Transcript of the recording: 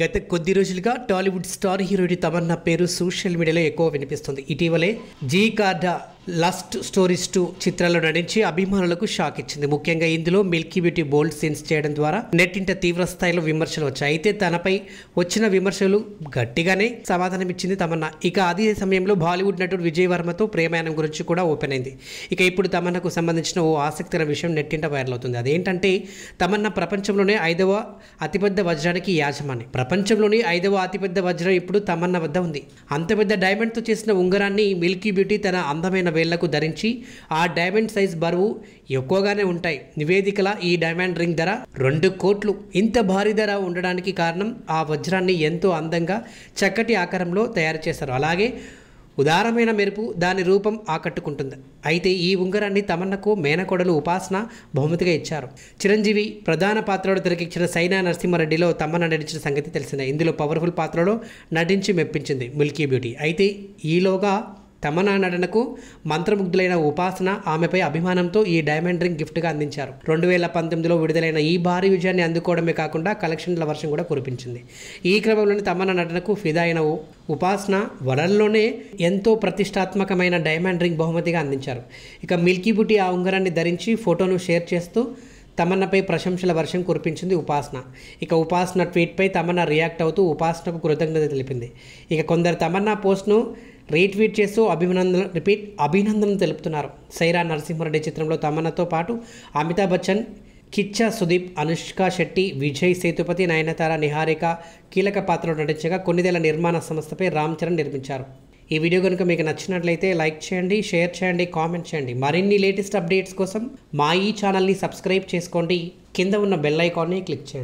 గత కొద్ది రోజులుగా టాలీవుడ్ స్టార్ హీరోయిన్ తమన్నా పేరు సోషల్ మీడియాలో ఎక్కువ వినిపిస్తుంది ఇటీవలే Ji Karda lust stories two చిత్రాల్లో నటించి అభిమానులకు షాక్ ఇచ్చింది ముఖ్యంగా ఇందులో మిల్కీ బ్యూటీ బోల్డ్ సీన్స్ చేయడం ద్వారా నెట్టింట తీవ్ర స్థాయిలో విమర్శలు వచ్చాయి అయితే తనపై వచ్చిన విమర్శలు గట్టిగానే సమాధానం ఇచ్చింది తమన్నా ఇక అదే సమయంలో బాలీవుడ్ నటుడు విజయ్ వర్మతో ప్రేమాయణం గురించి కూడా ఓపెన్ అయింది ఇక ఇప్పుడు తమన్నకు సంబంధించిన ఓ ఆసక్తికర విషయం నెట్టింట వైరల్ అవుతుంది అదేంటంటే తమన్నా ప్రపంచంలోనే ఐదవ అతిపెద్ద వజ్రానికి యాజమాని ప్రపంచంలోని ఐదవ అతిపెద్ద వజ్రం ఇప్పుడు తమన్నా వద్ద ఉంది అంత పెద్ద డైమండ్తో చేసిన ఉంగరాన్ని మిల్కీ బ్యూటీ తన అందమైన వేళ్లకు ధరించి ఆ డైమండ్ సైజ్ బరువు ఎక్కువగానే ఉంటాయి నివేదికల ఈ డైమండ్ రింగ్ ధర రెండు కోట్లు ఇంత భారీ ధర ఉండడానికి కారణం ఆ వజ్రాన్ని ఎంతో అందంగా చక్కటి ఆకారంలో తయారు చేస్తారు అలాగే ఉదారమైన మెరుపు దాని రూపం ఆకట్టుకుంటుంది అయితే ఈ ఉంగరాన్ని తమన్నకు మేనకోడలు ఉపాసన బహుమతిగా ఇచ్చారు చిరంజీవి ప్రధాన పాత్రలో తెరకెక్కిన సైనా నరసింహారెడ్డిలో తమన్న నటించిన సంగతి తెలిసిందే ఇందులో పవర్ఫుల్ పాత్రలో నటించి మెప్పించింది మిల్కీ బ్యూటీ అయితే ఈలోగా తమనా నటనకు మంత్రముగ్ధులైన ఉపాసన ఆమెపై అభిమానంతో ఈ డైమండ్ రింగ్ గిఫ్ట్గా అందించారు రెండు వేల పంతొమ్మిదిలో విడుదలైన ఈ భారీ విజయాన్ని అందుకోవడమే కాకుండా కలెక్షన్ల వర్షం కూడా కురిపించింది ఈ క్రమంలోనే తమనా నటనకు ఫిదా అయిన ఉపాసన వరల్లోనే ఎంతో ప్రతిష్టాత్మకమైన డైమండ్ రింగ్ బహుమతిగా అందించారు ఇక మిల్కీ బుటీ ఆ ఉంగరాన్ని ధరించి ఫోటోను షేర్ చేస్తూ తమన్నపై ప్రశంసల వర్షం కురిపించింది ఉపాసన ఇక ఉపాసన ట్వీట్పై తమన్నా రియాక్ట్ అవుతూ ఉపాసనకు కృతజ్ఞత తెలిపింది ఇక కొందరు తమన్నా పోస్ట్ను రీట్వీట్ చేస్తూ అభినందన రిపీట్ అభినందనలు తెలుపుతున్నారు సైరా నరసింహారెడ్డి చిత్రంలో తమన్నతో పాటు అమితాబ్ బచ్చన్ కిచ్చా సుదీప్ అనుష్క శెట్టి విజయ్ సేతుపతి నయనతార నిహారిక కీలక పాత్రలో నటించగా కొన్నిదేళ్ల నిర్మాణ సంస్థపై రామ్ చరణ్ నిర్మించారు ఈ వీడియో కనుక మీకు నచ్చినట్లయితే లైక్ చేయండి షేర్ చేయండి కామెంట్ చేయండి మరిన్ని లేటెస్ట్ అప్డేట్స్ కోసం మా ఈ ఛానల్ని సబ్స్క్రైబ్ చేసుకోండి కింద ఉన్న బెల్ ఐకాన్ని క్లిక్ చేయండి